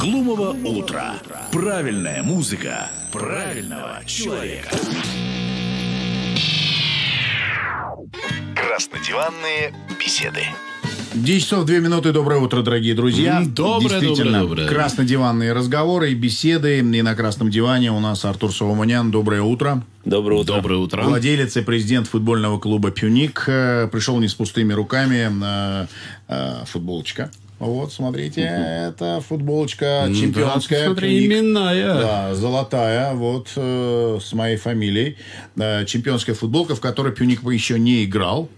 Глумого утро. Правильная музыка правильного человека. Краснодиванные беседы. 10 часов 2 минуты. Доброе утро, дорогие друзья. Доброе, доброе, доброе. Краснодиванные разговоры и беседы. И на красном диване у нас Артур Соломонян. Доброе утро. Доброе утро. Доброе утро. Владелец и президент футбольного клуба «Пюник» э, пришел не с пустыми руками э, э, футболочка. Вот, смотрите, это футболочка чемпионская. Да, именная. Да, золотая, вот, э, с моей фамилией. Э, чемпионская футболка, в которой Пюник еще не играл.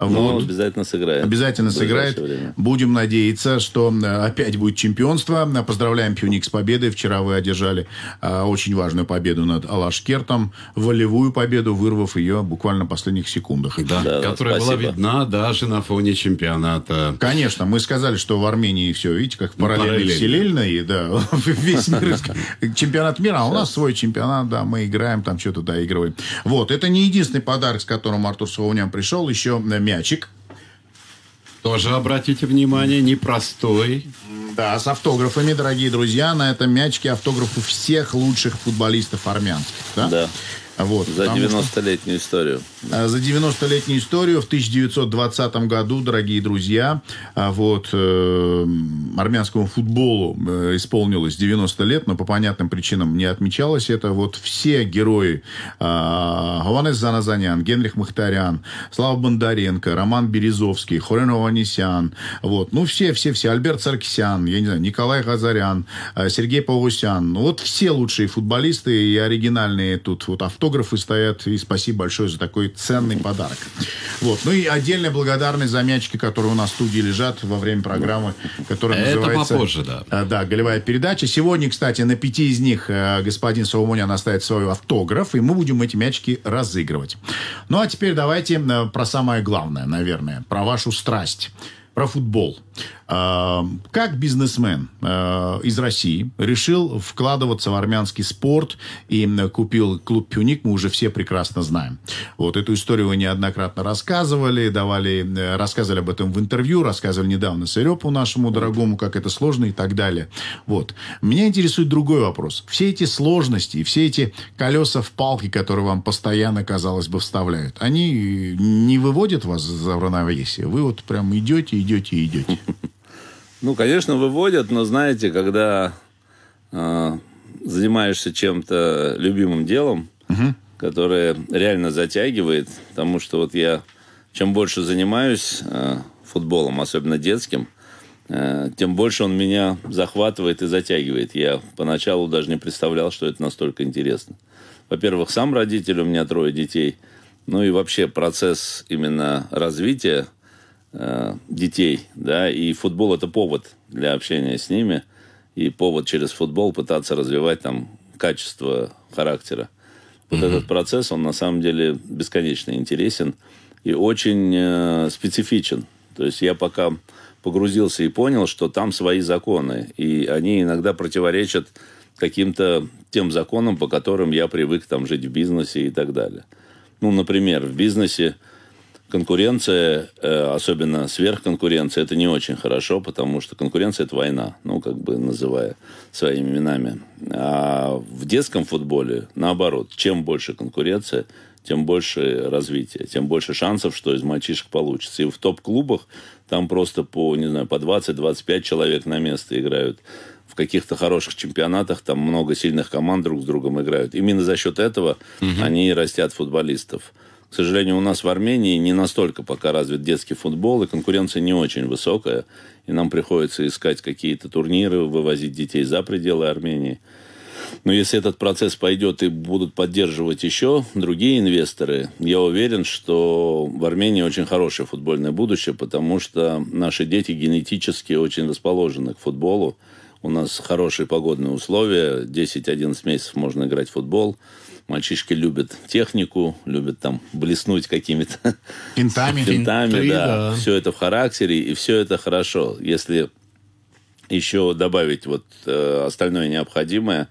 Вот. Ну, обязательно сыграет. Обязательно сыграет. Время. Будем надеяться, что э, опять будет чемпионство. Поздравляем Пьюник с победой. Вчера вы одержали а, очень важную победу над Алашкертом. Волевую победу, вырвав ее буквально в последних секундах. Да, да которая спасибо. была видна даже на фоне чемпионата. Конечно. Мы сказали, что в Армении все, видите, как ну, параллельно вселенной. Да, весь мир. Чемпионат мира, а у нас свой чемпионат. Да, мы играем, там что-то доигрываем. Вот. Это не единственный подарок, с которым Артур Савонян пришел. Еще э, мячик. Тоже обратите внимание, непростой. Да, с автографами, дорогие друзья. На этом мячике автографы всех лучших футболистов армянских. Да. да. Вот, За 90-летнюю что... историю. Э, за 90-летнюю историю в 1920 году, дорогие друзья, э, вот э, армянскому футболу э, исполнилось 90 лет, но по понятным причинам не отмечалось это. Вот все герои э, Хованес Заназанян, Генрих Махтарян, Слава Бондаренко, Роман Березовский, Хорен Ованесян, вот, ну все, все, все, Альберт Саркисян, я не знаю, Николай Газарян, Сергей Павлусян, ну вот все лучшие футболисты и оригинальные тут вот автографы стоят, и спасибо большое за такой такой ценный подарок. Вот. Ну и отдельная благодарность за мячики, которые у нас в студии лежат во время программы, которая Это называется... попозже, да. А, да, «Голевая передача». Сегодня, кстати, на пяти из них э, господин Соломонян оставит свой автограф, и мы будем эти мячики разыгрывать. Ну а теперь давайте э, про самое главное, наверное, про вашу страсть, про футбол. Эм, как бизнесмен э, из России решил вкладываться в армянский спорт и купил клуб «Пюник», мы уже все прекрасно знаем. Вот эту историю вы неоднократно рассказывали, давали, рассказывали об этом в интервью, рассказывали недавно Серепу нашему дорогому, как это сложно и так далее. Вот. Меня интересует другой вопрос. Все эти сложности, все эти колеса в палке, которые вам постоянно, казалось бы, вставляют, они не выводят вас за равновесие? Вы вот прям идете, идете, идете. Ну, конечно, выводят, но знаете, когда э, занимаешься чем-то любимым делом, угу. которое реально затягивает, потому что вот я чем больше занимаюсь э, футболом, особенно детским, э, тем больше он меня захватывает и затягивает. Я поначалу даже не представлял, что это настолько интересно. Во-первых, сам родитель, у меня трое детей. Ну и вообще процесс именно развития – Э, детей, да, и футбол это повод для общения с ними, и повод через футбол пытаться развивать там качество характера. Вот mm-hmm. этот процесс, он на самом деле бесконечно интересен и очень э, специфичен. То есть я пока погрузился и понял, что там свои законы, и они иногда противоречат каким-то тем законам, по которым я привык там жить в бизнесе и так далее. Ну, например, в бизнесе э, конкуренция, э, особенно сверхконкуренция, это не очень хорошо, потому что конкуренция – это война, ну, как бы называя своими именами. А в детском футболе, наоборот, чем больше конкуренция, тем больше развития, тем больше шансов, что из мальчишек получится. И в топ-клубах там просто по, не знаю, по 20-25 человек на место играют. В каких-то хороших чемпионатах там много сильных команд друг с другом играют. Именно за счет этого угу. они растят футболистов. К сожалению, у нас в Армении не настолько пока развит детский футбол, и конкуренция не очень высокая. И нам приходится искать какие-то турниры, вывозить детей за пределы Армении. Но если этот процесс пойдет и будут поддерживать еще другие инвесторы, я уверен, что в Армении очень хорошее футбольное будущее, потому что наши дети генетически очень расположены к футболу. У нас хорошие погодные условия, 10-11 месяцев можно играть в футбол. Мальчишки любят технику, любят там блеснуть какими-то... Финтами. Финтами, Финты, да. да. Все это в характере, и все это хорошо. Если еще добавить вот э, остальное необходимое,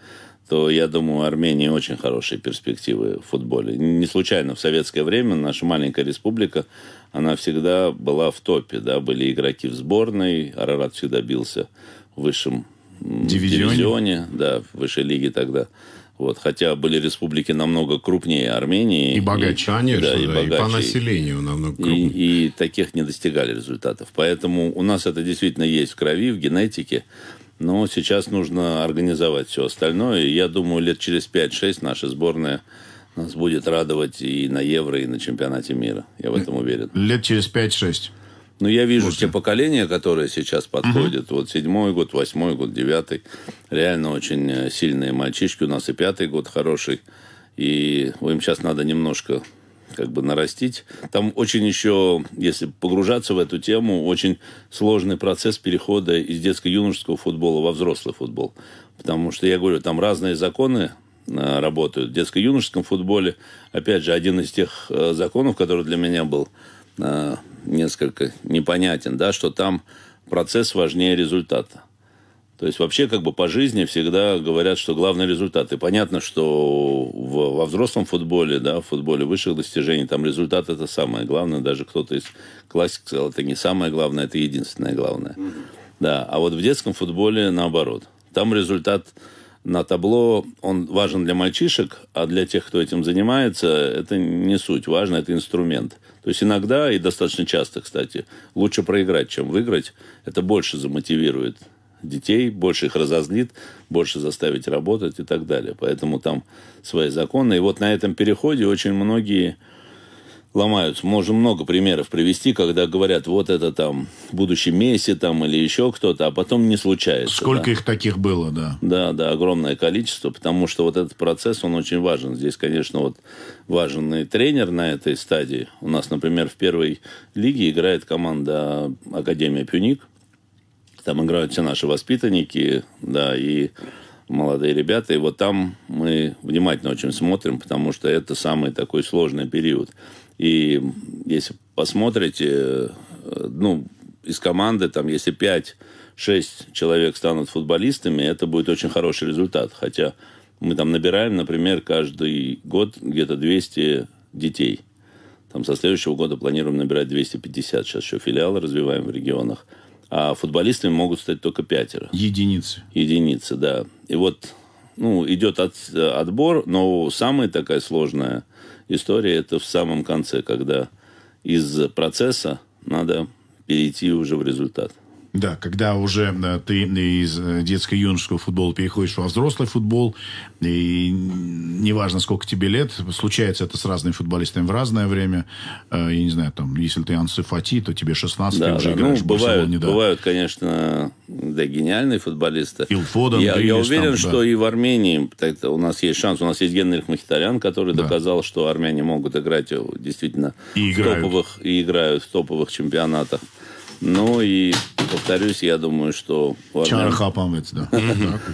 то, я думаю, Армении очень хорошие перспективы в футболе. Не случайно в советское время наша маленькая республика, она всегда была в топе, да, были игроки в сборной, Арарат всегда бился в высшем дивизионе, дивизионе да, в высшей лиге тогда. Вот, хотя были республики намного крупнее Армении. И богаче, и, конечно, да, и, да, богаче, и по населению намного крупнее. И, и таких не достигали результатов. Поэтому у нас это действительно есть в крови, в генетике. Но сейчас нужно организовать все остальное. И я думаю, лет через 5-6 наша сборная нас будет радовать и на Евро, и на чемпионате мира. Я в этом э, уверен. Лет через 5-6. Ну я вижу Слушайте. те поколения, которые сейчас подходят. Угу. Вот седьмой год, восьмой год, девятый. Реально очень э, сильные мальчишки. У нас и пятый год хороший. И им сейчас надо немножко как бы нарастить. Там очень еще, если погружаться в эту тему, очень сложный процесс перехода из детско-юношеского футбола во взрослый футбол. Потому что, я говорю, там разные законы э, работают. В детско-юношеском футболе, опять же, один из тех э, законов, который для меня был – Э, несколько непонятен, да, что там процесс важнее результата. То есть вообще как бы по жизни всегда говорят, что главный результат. И понятно, что в, во взрослом футболе, да, в футболе высших достижений, там результат это самое главное. Даже кто-то из классиков сказал, это не самое главное, это единственное главное. Mm-hmm. Да, а вот в детском футболе наоборот. Там результат на табло, он важен для мальчишек, а для тех, кто этим занимается, это не суть. Важно, это инструмент. То есть иногда, и достаточно часто, кстати, лучше проиграть, чем выиграть. Это больше замотивирует детей, больше их разозлит, больше заставить работать и так далее. Поэтому там свои законы. И вот на этом переходе очень многие ломаются. Можем много примеров привести, когда говорят, вот это там будущий Месси там или еще кто-то, а потом не случается. Сколько да. их таких было, да? Да, да, огромное количество, потому что вот этот процесс, он очень важен. Здесь, конечно, вот важен и тренер на этой стадии. У нас, например, в первой лиге играет команда Академия Пюник. Там играют все наши воспитанники, да, и молодые ребята. И вот там мы внимательно очень смотрим, потому что это самый такой сложный период. И если посмотрите, э, ну, из команды, там, если 5-6 человек станут футболистами, это будет очень хороший результат. Хотя мы там набираем, например, каждый год где-то 200 детей. Там со следующего года планируем набирать 250. Сейчас еще филиалы развиваем в регионах. А футболистами могут стать только пятеро. Единицы. Единицы, да. И вот ну, идет от, отбор, но самая такая сложная – история это в самом конце, когда из процесса надо перейти уже в результат. Да, когда уже э, ты из э, детско-юношеского футбола переходишь во взрослый футбол, и неважно, сколько тебе лет, случается это с разными футболистами в разное время. Э, я не знаю, там, если ты Ансу Фати, то тебе 16, да, ты уже да. играешь ну, бывают, не да. бывают, конечно, да, гениальные футболисты. Илфодан, я, я уверен, там, что да. и в Армении так, у нас есть шанс. У нас есть Генрих Махитарян, который да. доказал, что армяне могут играть действительно и в топовых и играют в топовых чемпионатах. Ну и повторюсь, я думаю, что... Чарахапамец, да.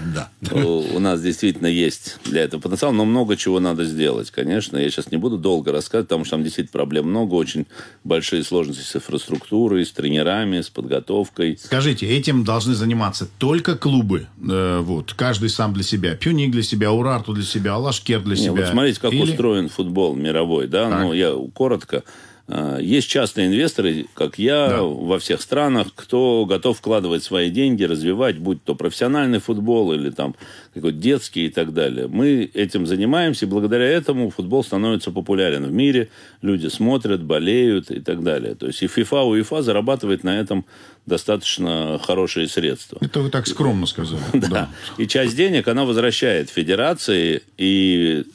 да. Э, у нас действительно есть для этого потенциал, но много чего надо сделать, конечно. Я сейчас не буду долго рассказывать, потому что там действительно проблем много, очень большие сложности с инфраструктурой, с тренерами, с подготовкой. Скажите, этим должны заниматься только клубы, э, вот, каждый сам для себя. Пюник для себя, Урарту для себя, Алашкер для себя. Вот смотрите, как устроен футбол мировой, да, ну я коротко. А, есть частные инвесторы, как я, да. во всех странах, кто готов вкладывать свои деньги, развивать, будь то профессиональный футбол или там какой-то детский и так далее. Мы этим занимаемся, и благодаря этому футбол становится популярен в мире, люди смотрят, болеют и так далее. То есть и FIFA, УЕФА зарабатывает на этом достаточно хорошие средства. Это вы так скромно сказали. Да. да. И часть денег она возвращает федерации и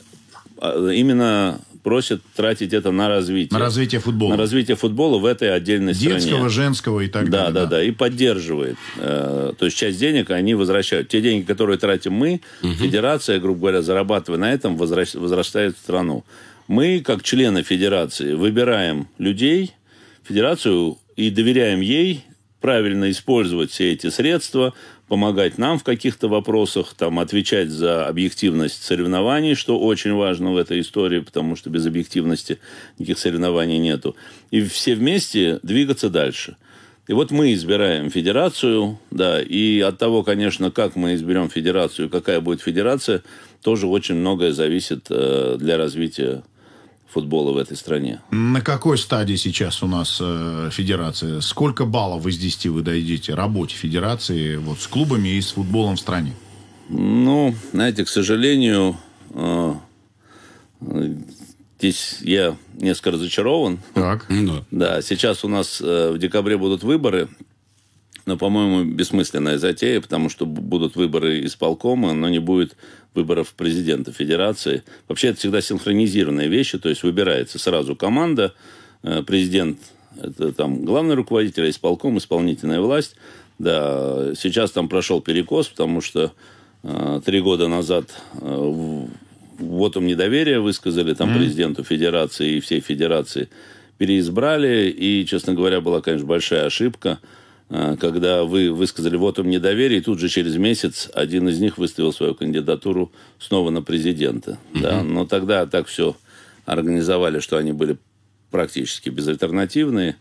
а, именно просят тратить это на развитие. На развитие футбола. На развитие футбола в этой отдельной Детского, стране. Детского, женского и так да, далее. Да, да, да. И поддерживает. Э, то есть часть денег они возвращают. Те деньги, которые тратим мы, угу. федерация, грубо говоря, зарабатывая на этом, возрастает в страну. Мы, как члены федерации, выбираем людей, федерацию и доверяем ей правильно использовать все эти средства, помогать нам в каких-то вопросах, там, отвечать за объективность соревнований, что очень важно в этой истории, потому что без объективности никаких соревнований нету. И все вместе двигаться дальше. И вот мы избираем федерацию, да, и от того, конечно, как мы изберем федерацию, какая будет федерация, тоже очень многое зависит э, для развития футбола в этой стране. На какой стадии сейчас у нас э, федерация? Сколько баллов из 10 вы дойдете работе федерации вот, с клубами и с футболом в стране? Ну, знаете, к сожалению, э, здесь я несколько разочарован. Так. Ну. Да, сейчас у нас э, в декабре будут выборы. Но, по-моему, бессмысленная затея, потому что будут выборы исполкома, но не будет выборов президента Федерации. Вообще это всегда синхронизированные вещи, то есть выбирается сразу команда, э, президент это там главный руководитель, а исполком, исполнительная власть. Да, сейчас там прошел перекос, потому что э, три года назад э, вот вотом недоверия высказали там mm президенту Федерации и всей Федерации переизбрали, и, честно говоря, была, конечно, большая ошибка. А, когда вы высказали вотум недоверия, и тут же через месяц один из них выставил свою кандидатуру снова на президента. Угу. Да? Но тогда так все организовали, что они были практически безальтернативные.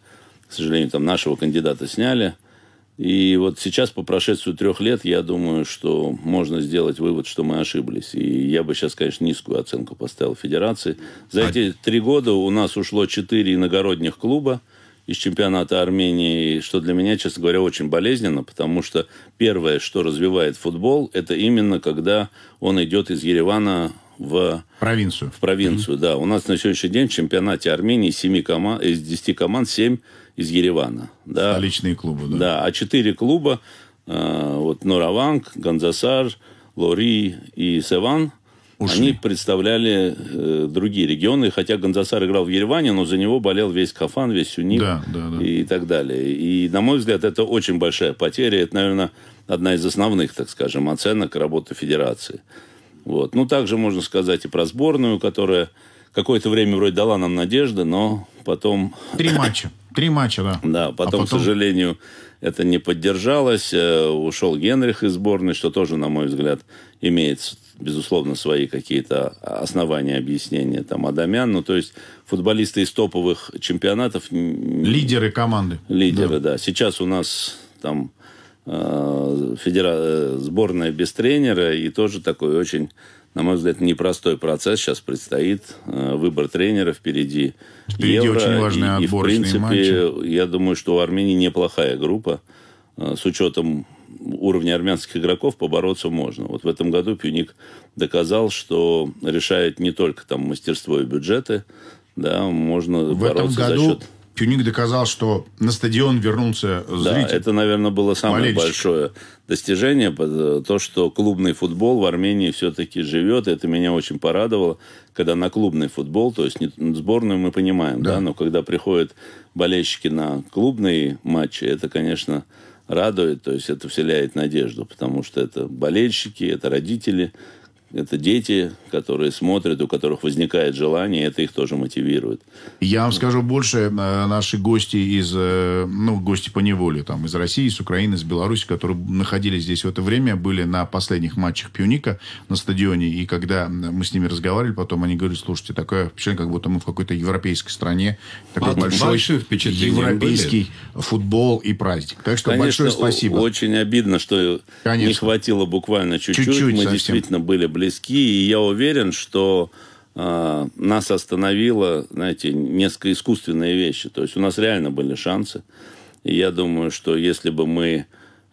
К сожалению, там нашего кандидата сняли. И вот сейчас, по прошествию трех лет, я думаю, что можно сделать вывод, что мы ошиблись. И я бы сейчас, конечно, низкую оценку поставил Федерации. За а эти три года у нас ушло четыре иногородних клуба – из чемпионата Армении, что для меня, честно говоря, очень болезненно, потому что первое, что развивает футбол, это именно когда он идет из Еревана в провинцию. В провинцию, mm-hmm. да. У нас на сегодняшний день в чемпионате Армении 7 э, команд, из 10 команд 7 из Еревана. Да. Столичные клубы, да. Да, а 4 клуба, э, вот Нораванг, Ганзасар, Лори и Севан, Ушли. Они представляли э, другие регионы, хотя Ганзасар играл в Ереване, но за него болел весь Кафан, весь Сюник да, да, да. и так далее. И, на мой взгляд, это очень большая потеря. Это, наверное, одна из основных, так скажем, оценок работы Федерации. Вот. Ну, также можно сказать и про сборную, которая какое-то время вроде дала нам надежды, но потом... Три матча. Три матча, да. Да, потом, а потом... к сожалению, это не поддержалось. Э, ушел Генрих из сборной, что тоже, на мой взгляд, имеет безусловно, свои какие-то основания объяснения. Там Адамян, ну, то есть футболисты из топовых чемпионатов... Лидеры команды. Лидеры, да. да. Сейчас у нас там э, федера... Э, сборная без тренера, и тоже такой очень на мой взгляд, непростой процесс сейчас предстоит. Э, выбор тренера впереди. Впереди Евро, очень важные и, и, в принципе, матчи. я думаю, что у Армении неплохая группа э, с учетом уровне армянских игроков побороться можно. Вот в этом году Пюник доказал, что решает не только там мастерство и бюджеты, да, можно в бороться этом году... за счет... Пюник доказал, что на стадион вернулся зритель. Да, это, наверное, было самое Болельщик. большое достижение. Э, то, что клубный футбол в Армении все-таки живет. Это меня очень порадовало, когда на клубный футбол, то есть не сборную мы понимаем, да. да но когда приходят болельщики на клубные матчи, это, конечно, радует, то есть это вселяет надежду, потому что это болельщики, это родители, это дети, которые смотрят, у которых возникает желание, это их тоже мотивирует. Я вам скажу больше, э, наши гости из, э, ну, гости по неволе, там, из России, из Украины, из Беларуси, которые находились здесь в это время, были на последних матчах Пьюника на стадионе, и когда мы с ними разговаривали, потом они говорили, слушайте, такое впечатление, как будто мы в какой-то европейской стране, такой а, большой европейский были. футбол и праздник. Так что Конечно, большое спасибо. очень обидно, что Конечно. не хватило буквально чуть-чуть. мы совсем. действительно были близки, и я уверен, что э, нас остановило, знаете, несколько искусственные вещи. То есть у нас реально были шансы. И я думаю, что если бы мы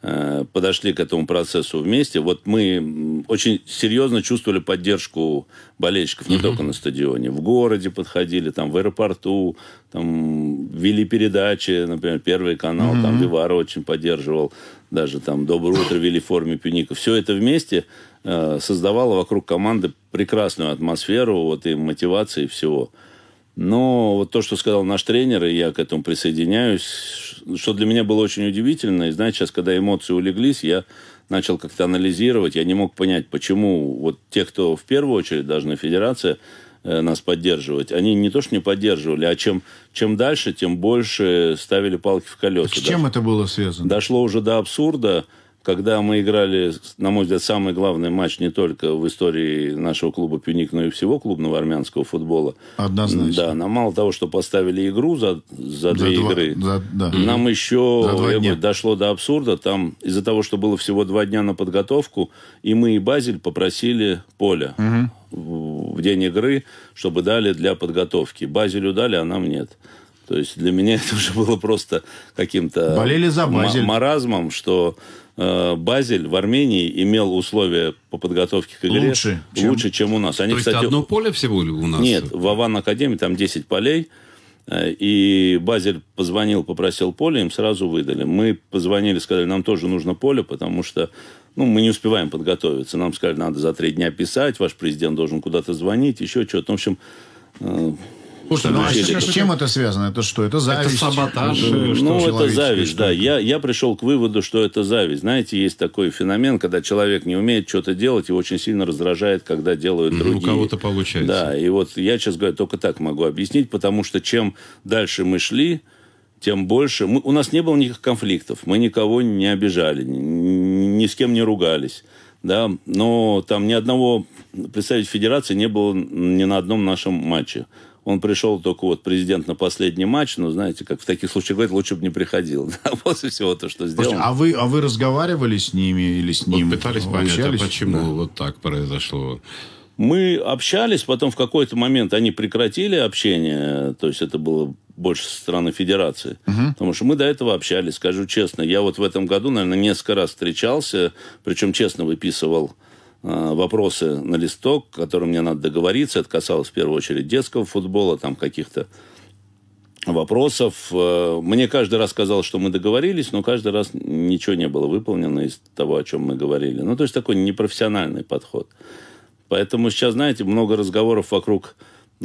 э, подошли к этому процессу вместе, вот мы очень серьезно чувствовали поддержку болельщиков не только на стадионе, в городе подходили, там в аэропорту, там вели передачи, например, Первый канал, там Вивара очень поддерживал, даже там Доброе утро вели в форме Пюника. Все это вместе Э, создавала вокруг команды прекрасную атмосферу вот, и мотивации и всего. Но вот то, что сказал наш тренер, и я к этому присоединяюсь, что для меня было очень удивительно. И знаете, сейчас, когда эмоции улеглись, я начал как-то анализировать. Я не мог понять, почему вот те, кто в первую очередь должны федерация э, нас поддерживать, они не то, что не поддерживали, а чем, чем дальше, тем больше ставили палки в колеса. Так с чем Дош... это было связано? Дошло уже до абсурда когда мы играли, на мой взгляд, самый главный матч не только в истории нашего клуба «Пюник», но и всего клубного армянского футбола. Однозначно. Да, нам мало того, что поставили игру за, за, за две два, игры, за, да. нам еще за я говорю, дошло до абсурда. Там из-за того, что было всего два дня на подготовку, и мы, и Базель попросили поля. Угу. в день игры, чтобы дали для подготовки. Базелю дали, а нам нет. То есть для меня это уже было просто каким-то... Болели за Базель. маразмом, что Э, Базель в Армении имел условия по подготовке к игре лучше, чем, лучше, чем у нас. Они, То есть кстати, одно поле всего у нас? Нет, в Аван Академии там 10 полей. Э, и Базель позвонил, попросил поле, им сразу выдали. Мы позвонили, сказали, нам тоже нужно поле, потому что ну, мы не успеваем подготовиться. Нам сказали, надо за три дня писать, ваш президент должен куда-то звонить, еще что-то. Ну, в общем, э, Слушай, ну, ну а с чем это связано? Это что? Это зависть? Это саботаж? Ну, это, что, ну, это зависть, да. Я, я пришел к выводу, что это зависть. Знаете, есть такой феномен, когда человек не умеет что-то делать, и очень сильно раздражает, когда делают другие. У кого-то получается. Да, и вот я сейчас говорю, только так могу объяснить, потому что чем дальше мы шли, тем больше... Мы, у нас не было никаких конфликтов, мы никого не обижали, ни, ни с кем не ругались. Да, но там ни одного представителя федерации не было ни на одном нашем матче. Он пришел только вот президент на последний матч, но, знаете, как в таких случаях говорят, лучше бы не приходил. Да, после всего то, что сделал. А вы, а вы разговаривали с ними или с ним? Вот пытались понять, а почему да. вот так произошло? Мы общались, потом в какой-то момент они прекратили общение, то есть это было больше со стороны федерации, угу. потому что мы до этого общались, скажу честно. Я вот в этом году, наверное, несколько раз встречался, причем честно выписывал Э, вопросы на листок, которым мне надо договориться. Это касалось в первую очередь детского футбола, там каких-то вопросов. Э, мне каждый раз казалось, что мы договорились, но каждый раз ничего не было выполнено из того, о чем мы говорили. Ну, то есть такой непрофессиональный подход. Поэтому сейчас, знаете, много разговоров вокруг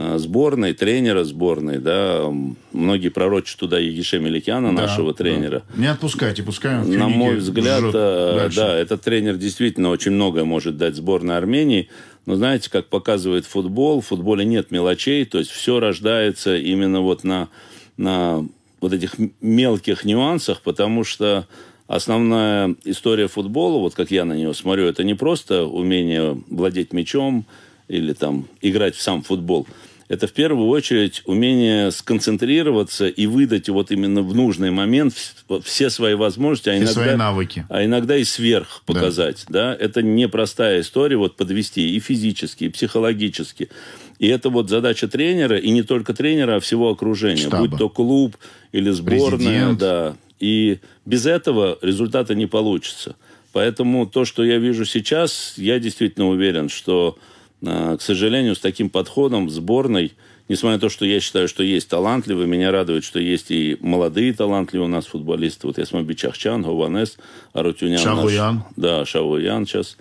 Э, сборной, тренера сборной, да, многие пророчат туда Егише Меликяна, да, нашего тренера. Да. Не отпускайте, пускай он На мой взгляд, жжет э, да, этот тренер действительно очень многое может дать сборной Армении, но знаете, как показывает футбол, в футболе нет мелочей, то есть все рождается именно вот на, на вот этих мелких нюансах, потому что основная история футбола, вот как я на нее смотрю, это не просто умение владеть мячом или там играть в сам футбол – это в первую очередь умение сконцентрироваться и выдать вот именно в нужный момент все свои возможности, а все иногда, свои навыки. А иногда и сверх показать. Да. Да? Это непростая история вот подвести и физически, и психологически. И это вот задача тренера, и не только тренера, а всего окружения. Штаба. Будь то клуб или сборная. Президент. Да. И без этого результата не получится. Поэтому то, что я вижу сейчас, я действительно уверен, что а, к сожалению, с таким подходом в сборной, несмотря на то, что я считаю, что есть талантливые, меня радует, что есть и молодые талантливые у нас футболисты. Вот я смотрю Бичахчан, Хованес, Арутюнян. Шавуян. да, Шавуян сейчас.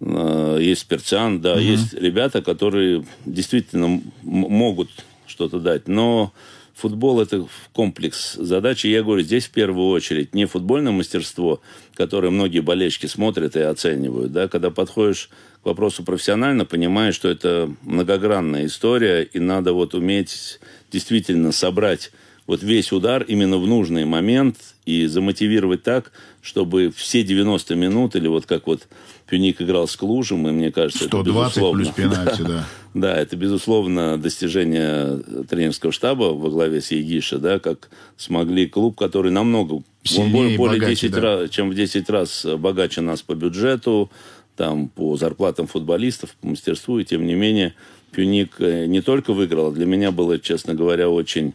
А, есть Перцян, да, угу. есть ребята, которые действительно могут что-то дать. Но футбол это комплекс задачи. я говорю, здесь в первую очередь не футбольное мастерство, которое многие болельщики смотрят и оценивают. Да? Когда подходишь вопросу профессионально, понимаю, что это многогранная история, и надо вот уметь действительно собрать вот весь удар именно в нужный момент и замотивировать так, чтобы все 90 минут, или вот как вот Пюник играл с Клужем, и мне кажется, 120 это безусловно... плюс пенальти, да, да. Да, это, безусловно, достижение тренерского штаба во главе с Егиша, да, как смогли клуб, который намного... он более, более богаче, 10 да. раз, чем в 10 раз богаче нас по бюджету, там по зарплатам футболистов, по мастерству, и тем не менее Пьюник э, не только выиграл, а для меня было, честно говоря, очень,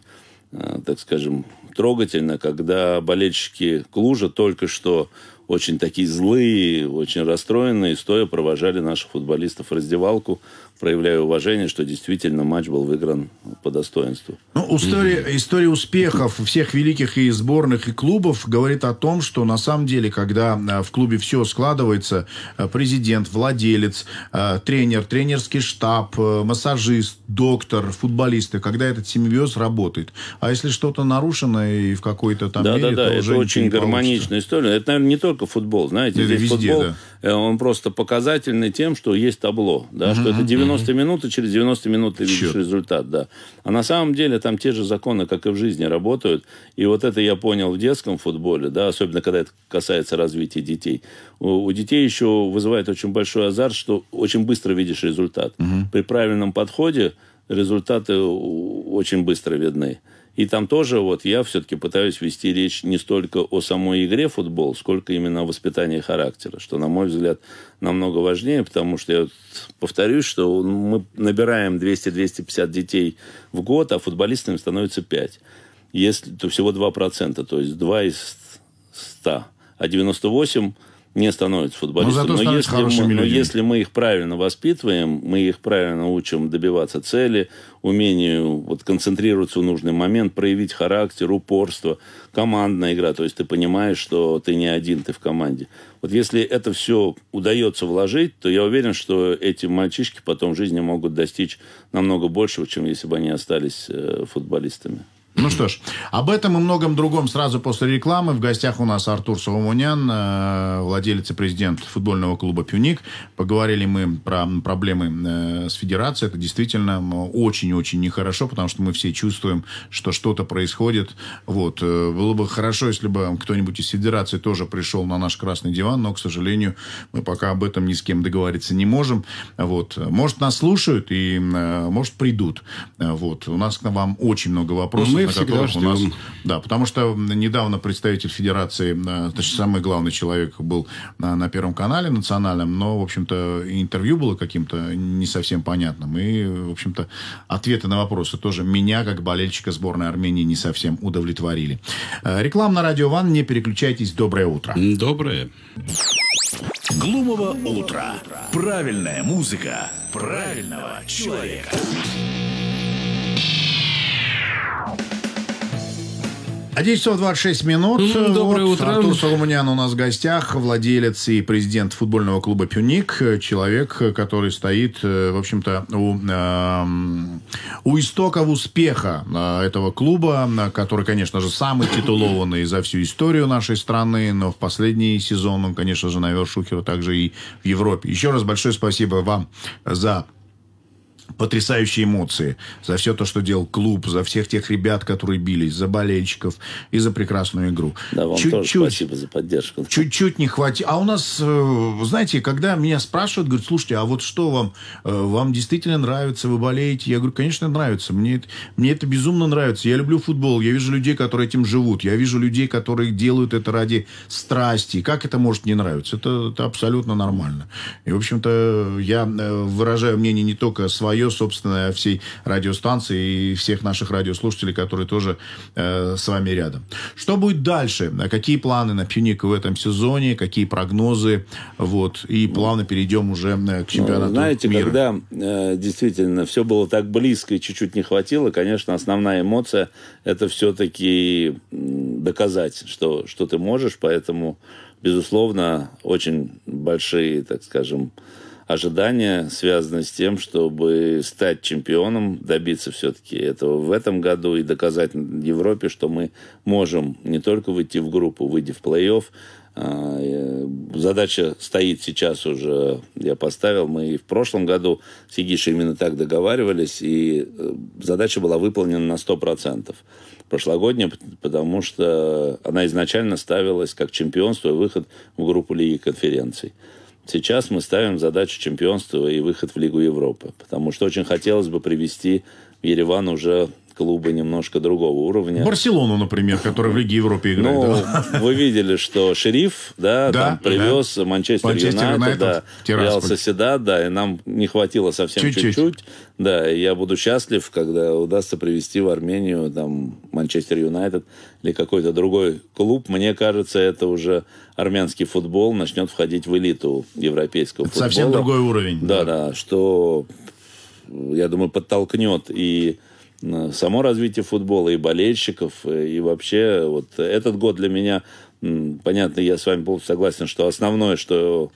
э, так скажем, трогательно, когда болельщики Клужа только что очень такие злые, очень расстроенные, стоя провожали наших футболистов в раздевалку, проявляя уважение, что действительно матч был выигран по достоинству. Ну, история, mm-hmm. история успехов всех великих и сборных, и клубов говорит о том, что на самом деле, когда а, в клубе все складывается, а, президент, владелец, а, тренер, тренерский штаб, массажист, доктор, футболисты, когда этот симбиоз работает. А если что-то нарушено и в какой-то там да, мере, да, да, это, это очень гармоничная история. Это, наверное, не только только футбол. Знаете, это здесь везде, футбол, да. Э, он просто показательный тем, что есть табло. Да, угу, что это 90 угу. минут, и через 90 минут ты видишь Черт. результат. Да. А на самом деле там те же законы, как и в жизни, работают. И вот это я понял в детском футболе, да, особенно когда это касается развития детей. У, у детей еще вызывает очень большой азарт, что очень быстро видишь результат. Угу. При правильном подходе результаты э, очень быстро видны. И там тоже вот я все-таки пытаюсь вести речь не столько о самой игре в футбол, сколько именно о воспитании характера, что, на мой взгляд, намного важнее, потому что я вот повторюсь, что мы набираем 200-250 детей в год, а футболистами становится 5. Если, то всего 2%, то есть 2 из 100. А 98 не становятся футболистами. Но, но, если, мы, миллионер. но если мы их правильно воспитываем, мы их правильно учим добиваться цели, умению вот, концентрироваться в нужный момент, проявить характер, упорство, командная игра. То есть ты понимаешь, что ты не один, ты в команде. Вот если это все удается вложить, то я уверен, что эти мальчишки потом в жизни могут достичь намного большего, чем если бы они остались э, футболистами. Ну что ж, об этом и многом другом сразу после рекламы. В гостях у нас Артур Соломонян, э, владелец и президент футбольного клуба «Пюник». Поговорили мы про проблемы э, с федерацией. Это действительно очень-очень нехорошо, потому что мы все чувствуем, что что-то происходит. Вот. Э, было бы хорошо, если бы кто-нибудь из федерации тоже пришел на наш красный диван, но, к сожалению, мы пока об этом ни с кем договориться не можем. Вот. Может, нас слушают и, может, придут. Вот. У нас к вам очень много вопросов. Ну, мы которых ждем. у нас... Да, потому что недавно представитель Федерации, значит, э, самый главный человек был на, э, на Первом канале национальном, но, в общем-то, интервью было каким-то не совсем понятным. И, в общем-то, ответы на вопросы тоже меня, как болельщика сборной Армении, не совсем удовлетворили. Э, реклама на Радио Ван. Не переключайтесь. Доброе утро. Доброе. Глумого утра. Правильная музыка правильного человека. 11 часов 26 минут. Доброе вот, утро. Артур Соломонян у нас в гостях, владелец и президент футбольного клуба «Пюник», человек, который стоит, э, в общем-то, у, эм, у истоков успеха э, этого клуба, э, который, конечно же, самый титулованный за всю историю нашей страны, но в последний сезон он, конечно же, навел Шухера также и в Европе. Еще раз большое спасибо вам за потрясающие эмоции за все то, что делал клуб, за всех тех ребят, которые бились, за болельщиков и за прекрасную игру. Да, вам чуть-чуть, тоже спасибо за поддержку. Чуть-чуть не хватит. А у нас, э, знаете, когда меня спрашивают, говорят, слушайте, а вот что вам? Э, вам действительно нравится? Вы болеете? Я говорю, конечно, нравится. Мне, мне это безумно нравится. Я люблю футбол. Я вижу людей, которые этим живут. Я вижу людей, которые делают это ради страсти. Как это может не нравиться? Это, это абсолютно нормально. И, в общем-то, я э, выражаю мнение не только свое, мое собственное, всей радиостанции и всех наших радиослушателей, которые тоже э, с вами рядом. Что будет дальше? Какие планы на Пьюник в этом сезоне? Какие прогнозы? Вот. И плавно перейдем уже э, к чемпионату ну, Знаете, мира. когда э, действительно все было так близко и чуть-чуть не хватило, конечно, основная эмоция – это все-таки доказать, что, что ты можешь, поэтому, безусловно, очень большие, так скажем, ожидания связаны с тем, чтобы стать чемпионом, добиться все-таки этого в этом году и доказать Европе, что мы можем не только выйти в группу, выйти в плей-офф. А, задача стоит сейчас уже, я поставил, мы и в прошлом году с Егишей именно так договаривались, и э, задача была выполнена на 100% прошлогодняя, потому что она изначально ставилась как чемпионство и выход в группу Лиги конференций. Сейчас мы ставим задачу чемпионства и выход в Лигу Европы, потому что очень хотелось бы привести Ереван уже клубы немножко другого уровня. Барселону, например, который в Лиге Европы ну, играет. Ну, да. вы видели, что Шериф, да, да там привез да. Манчестер, Манчестер Юнайтед, да, Реал Соседа, да, и нам не хватило совсем чуть-чуть. Да, и я буду счастлив, когда удастся привести в Армению там Манчестер Юнайтед или какой-то другой клуб. Мне кажется, это уже армянский футбол начнет входить в элиту европейского это футбола. Совсем другой уровень. Да, да, да что я думаю, подтолкнет и само развитие футбола и болельщиков, э, и вообще вот этот год для меня, понятно, я с вами полностью согласен, что основное, что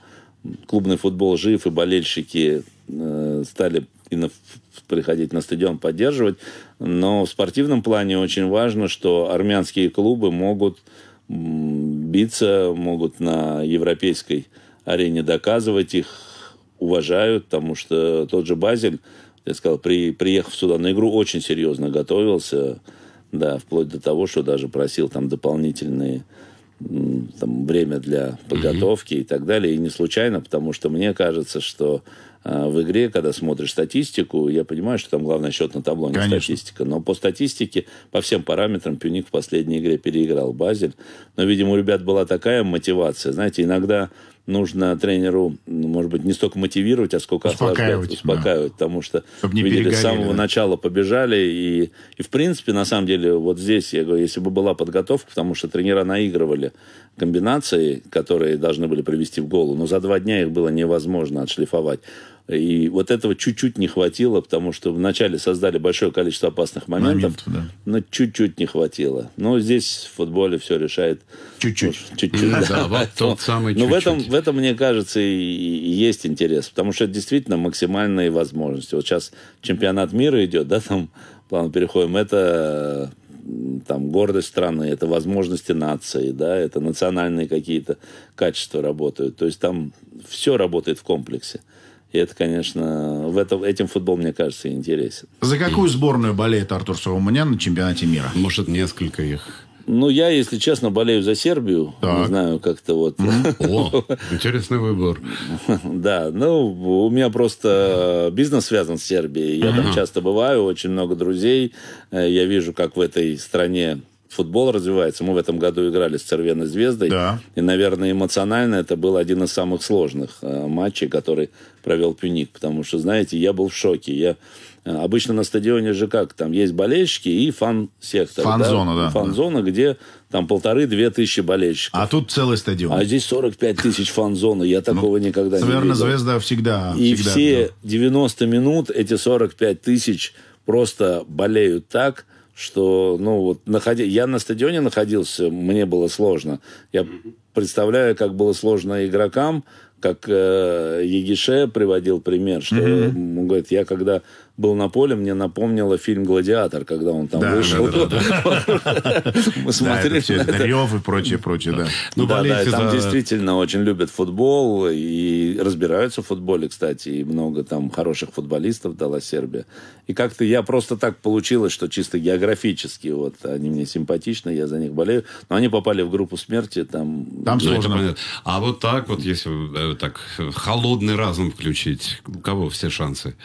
клубный футбол жив, и болельщики э, стали и на, приходить на стадион поддерживать. Но в спортивном плане очень важно, что армянские клубы могут биться, могут на европейской арене доказывать их, уважают, потому что тот же Базель я сказал, при, приехав сюда на игру, очень серьезно готовился, да, вплоть до того, что даже просил там дополнительные там, время для подготовки mm-hmm. и так далее. И не случайно, потому что мне кажется, что э, в игре, когда смотришь статистику, я понимаю, что там главное счет на табло, не Конечно. статистика. Но по статистике, по всем параметрам, Пюник в последней игре переиграл Базель. Но, видимо, у ребят была такая мотивация. Знаете, иногда нужно тренеру, ну, может быть, не столько мотивировать, а сколько успокаивать, успокаивать, да. потому что видели с самого да. начала побежали и и в принципе на самом деле вот здесь я говорю, если бы была подготовка, потому что тренера наигрывали комбинации, которые должны были привести в голову, но за два дня их было невозможно отшлифовать. И вот этого чуть-чуть не хватило, потому что вначале создали большое количество опасных моментов, Момент, да. но чуть-чуть не хватило. Но здесь в футболе все решает. Чуть-чуть. Чуть-чуть, да. да вот тот самый Но чуть-чуть. в этом, в этом, мне кажется, и есть интерес, потому что это действительно максимальные возможности. Вот сейчас чемпионат мира идет, да, там плавно переходим. Это там гордость страны, это возможности нации, да, это национальные какие-то качества работают. То есть там все работает в комплексе. И это, конечно, в этом, этим футбол, мне кажется, интересен. За какую сборную болеет Артур Сауманян на чемпионате мира? Может, несколько их. Ну, я, если честно, болею за Сербию. Так. Не знаю, как-то вот. О, интересный выбор. Да, ну, у меня просто бизнес связан с Сербией. Я там часто бываю, очень много друзей. Э, я вижу, как в этой стране футбол развивается. Мы в этом году играли с Цервенной Звездой. Да. И, наверное, эмоционально это был один из самых сложных э, матчей, который провел Пюник. Потому что, знаете, я был в шоке. Я э, Обычно на стадионе же как, там есть болельщики и фан-сектор. Фан-зона, да? да. Фан-зона, да. где там полторы-две тысячи болельщиков. А тут целый стадион. А здесь 45 тысяч фан-зоны, я ну, такого ну, никогда не видел. Наверное, звезда всегда. И всегда, все да. 90 минут эти 45 тысяч просто болеют так, что, ну вот, находи, я на стадионе находился, мне было сложно. Я представляю, как было сложно игрокам, как э, Егише приводил пример, что mm-hmm. он говорит, я когда был на поле, мне напомнило фильм «Гладиатор», когда он там да, вышел. Мы смотрели на Рев и прочее, прочее, да. Ну, да, да, там действительно очень любят футбол и разбираются в футболе, кстати, и много там хороших футболистов дала Сербия. И как-то я просто так получилось, что чисто географически вот они мне симпатичны, я за них болею, но они попали в группу смерти там. Там ну, сложно. А вот так вот, если э, так, холодный разум включить? У кого все шансы?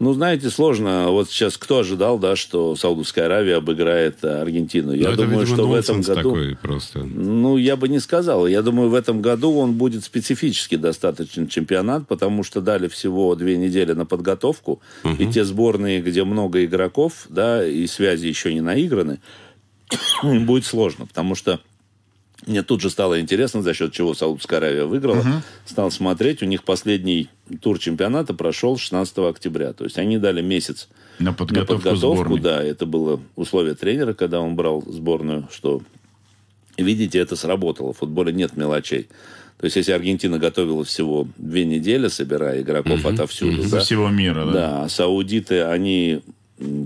Ну, знаете, сложно. Вот сейчас кто ожидал, да, что Саудовская Аравия обыграет э, Аргентину? Я Но ну, думаю, видимо, что в этом году... Такой просто. Ну, я бы не сказал. Я думаю, в этом году он будет специфически достаточно чемпионат, потому что дали всего две недели на подготовку. Угу. И те сборные, где много игроков, да, и связи еще не наиграны, будет сложно, потому что мне тут же стало интересно, за счет чего Саудовская Аравия выиграла. Угу. Стал смотреть. У них последний тур чемпионата прошел 16 октября. То есть они дали месяц на подготовку. На подготовку да, это было условие тренера, когда он брал сборную, что, видите, это сработало. В футболе нет мелочей. То есть, если Аргентина готовила всего две недели, собирая игроков угу. отовсюду. Угу. Да, Со всего мира, да. Да, а саудиты, они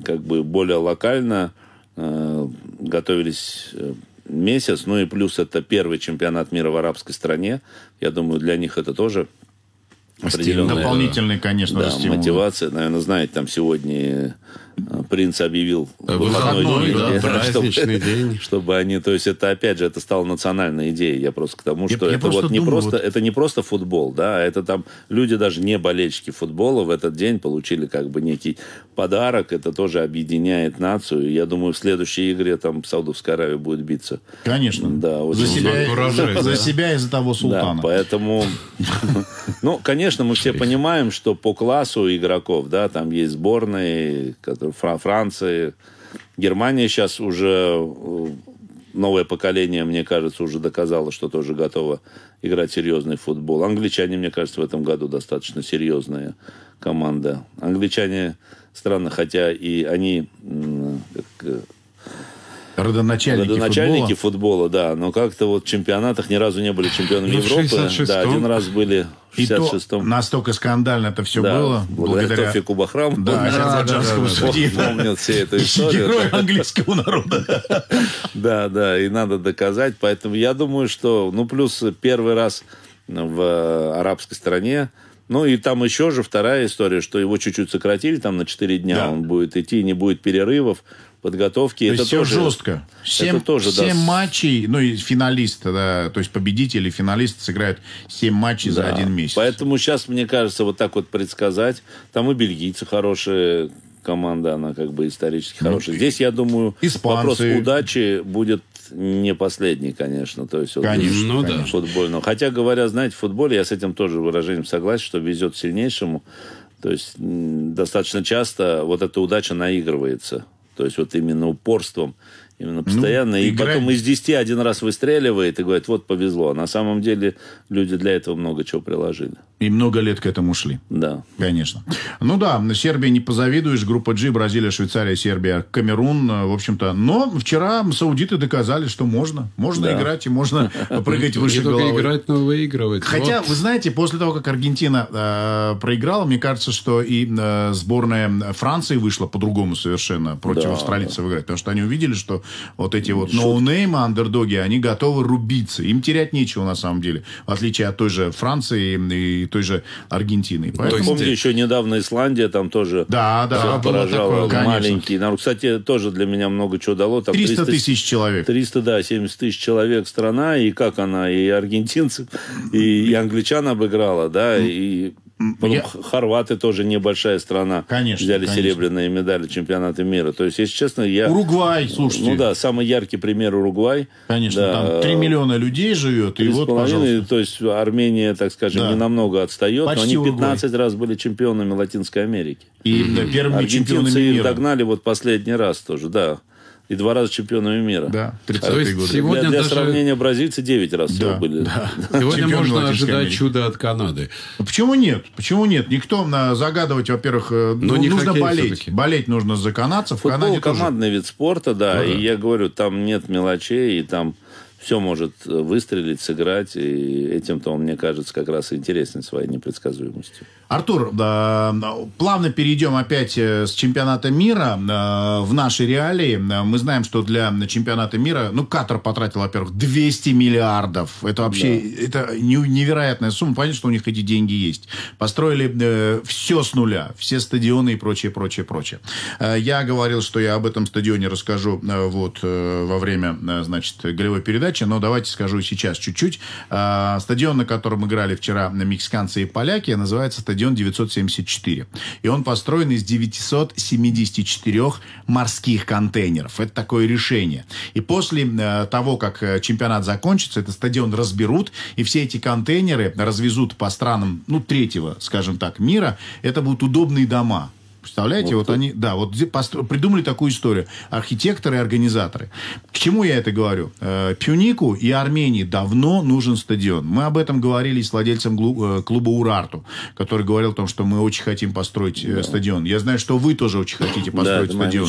как бы более локально э, готовились э, месяц. Ну и плюс это первый чемпионат мира в арабской стране. Я думаю, для них это тоже определенная... Дополнительный, конечно, да, мотивация. Наверное, знаете, там сегодня принц объявил э, выходной, выходной день, да, праздничный чтобы, день, чтобы они, то есть это опять же это стало национальной идеей. Я просто к тому, что я, это я вот не просто, вот... это не просто футбол, да, а это там люди даже не болельщики футбола в этот день получили как бы некий подарок. Это тоже объединяет нацию. Я думаю, в следующей игре там Саудовская Аравия будет биться. Конечно. Да, очень за себя, урожай, да. за себя и за того султана. Да, поэтому, ну, конечно, мы все понимаем, что по классу игроков, да, там есть сборные, которые Э, Франции. Германия сейчас уже э, новое поколение, мне кажется, уже доказало, что тоже готово играть серьезный футбол. Англичане, мне кажется, в этом году достаточно серьезная команда. Англичане странно, хотя и они э, как, Родоначальники, Родоначальники футбола. футбола, да. Но как-то вот в чемпионатах ни разу не были чемпионами ну, Европы. да, один раз были в 66-м. И то настолько скандально это все да, было. Благодаря, благодаря Тофику Бахраму. Да, да, да, да, да, судьи. Помнят все эту историю. Герой английского народа. Да, да, и надо доказать. Поэтому я думаю, что... Ну, плюс первый раз в арабской стране ну и там еще же вторая история, что его чуть-чуть сократили там на 4 дня, да. он будет идти, не будет перерывов подготовки. То это все тоже, жестко. Семь, это тоже, семь матчей, ну и финалисты, да, то есть победители, финалисты сыграют семь матчей да. за один месяц. Поэтому сейчас, мне кажется, вот так вот предсказать. Там и бельгийцы хорошие, команда, она как бы исторически ну, хорошая. Здесь, я думаю, испанцы. вопрос удачи будет не последний, конечно. То есть, конечно, вот, ну, да. футбольного. Хотя, говоря, знаете, в футболе, я с этим тоже выражением согласен, что везет сильнейшему. То есть достаточно часто вот эта удача наигрывается. То есть вот именно упорством Именно ну, постоянно. Ну, и играй. потом из 10 один раз выстреливает и говорит, вот повезло. А на самом деле люди для этого много чего приложили. И много лет к этому шли. Да. Конечно. Ну да, на Сербии не позавидуешь. Группа G, Бразилия, Швейцария, Сербия, Камерун, э, в общем-то. Но вчера саудиты доказали, что можно. Можно да. играть и можно прыгать выше головы. только играть, но выигрывать. Хотя, вы знаете, после того, как Аргентина э, проиграла, мне кажется, что и э, сборная Франции вышла по-другому совершенно против австралийцев играть. Потому что они увидели, что вот эти вот Шут. ноунеймы, андердоги, они готовы рубиться. Им терять нечего, на самом деле. В отличие от той же Франции и той же Аргентины. Поэтому... Помните, еще недавно Исландия там тоже да, да, поражала такое, маленький народ. Кстати, тоже для меня много чего дало. Там 300, 300 тысяч человек. 300, да, 70 тысяч человек страна, и как она, и аргентинцев, и, и англичан обыграла, да, и Потом я... Хорваты тоже небольшая страна. Конечно. Взяли конечно. серебряные медали чемпионата мира. То есть, если честно, я... Уругвай, слушайте. Ну да, самый яркий пример Уругвай. Конечно, да. там 3 миллиона людей живет, и вот, пожалуйста. То есть, Армения, так скажем, да. не намного отстает. Почти но они 15 Уругвай. раз были чемпионами Латинской Америки. И да, первыми чемпионами мира. их догнали вот последний раз тоже, да и два раза чемпионами мира. Да, 30 годы. Сегодня для, для даже... сравнения бразильцы 9 раз да, были. Да. Сегодня Чемпион можно ожидать Америки. чуда от Канады. А почему нет? Почему нет? Никто на загадывать, во-первых, э, Но ну, нужно болеть. Болеть нужно за канадцев. Футбол Канаде командный тоже. вид спорта, да. Ну, и я говорю, там нет мелочей, и там все может э, выстрелить, сыграть. И этим-то он, мне кажется, как раз интересен своей непредсказуемостью. Артур, да, плавно перейдем опять э, с чемпионата мира э, в наши реалии. Э, мы знаем, что для чемпионата мира, ну, Катар потратил, во-первых, 200 миллиардов. Это вообще да. это невероятная сумма. Понятно, что у них эти деньги есть. Построили э, все с нуля, все стадионы и прочее, прочее, прочее. Я говорил, что я об этом стадионе расскажу вот во время, значит, голевой передачи, но давайте скажу сейчас чуть-чуть. Стадион, на котором играли вчера мексиканцы и поляки, называется стадион Стадион 974. И он построен из 974 морских контейнеров. Это такое решение. И после э, того, как э, чемпионат закончится, этот стадион разберут, и все эти контейнеры развезут по странам, ну, третьего, скажем так, мира. Это будут удобные дома Представляете, вот, вот они, да, вот придумали такую историю. Архитекторы и организаторы. К чему я это говорю? Э, Пюнику и Армении давно нужен стадион. Мы об этом говорили с владельцем э, клуба Урарту, который говорил о том, что мы очень хотим построить э, да. стадион. Я знаю, что вы тоже очень хотите построить да, стадион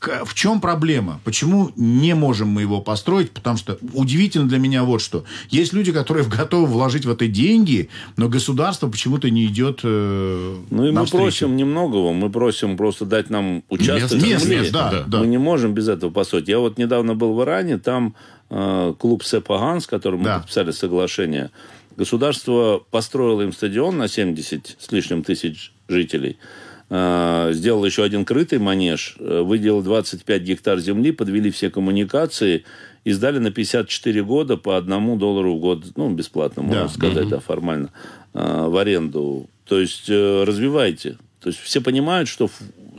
в чем проблема? Почему не можем мы его построить? Потому что удивительно для меня вот что. Есть люди, которые готовы вложить в это деньги, но государство почему-то не идет э, Ну и мы встречу. просим немногого. Мы просим просто дать нам участок. Место, мест, да, да. Мы не можем без этого, построить. Я вот недавно был в Иране, там э, клуб Сепаган, с которым да. мы подписали соглашение, государство построило им стадион на 70 с лишним тысяч жителей – Э, сделал еще один крытый манеж, э, выделил 25 гектар земли, подвели все коммуникации и сдали на 54 года по одному доллару в год, ну, бесплатно, да. можно сказать, да, формально, э, в аренду. То есть развивайте. То есть все понимают, что